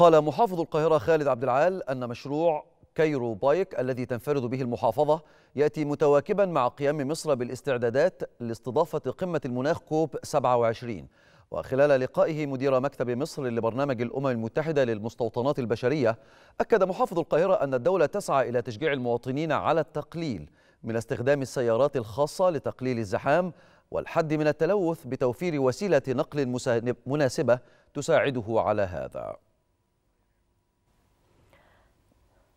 قال محافظ القاهرة خالد عبد العال أن مشروع كيرو بايك الذي تنفرد به المحافظة يأتي متواكبا مع قيام مصر بالاستعدادات لاستضافة قمة المناخ كوب 27 وخلال لقائه مدير مكتب مصر لبرنامج الأمم المتحدة للمستوطنات البشرية أكد محافظ القاهرة أن الدولة تسعى إلى تشجيع المواطنين على التقليل من استخدام السيارات الخاصة لتقليل الزحام والحد من التلوث بتوفير وسيلة نقل مناسبة تساعده على هذا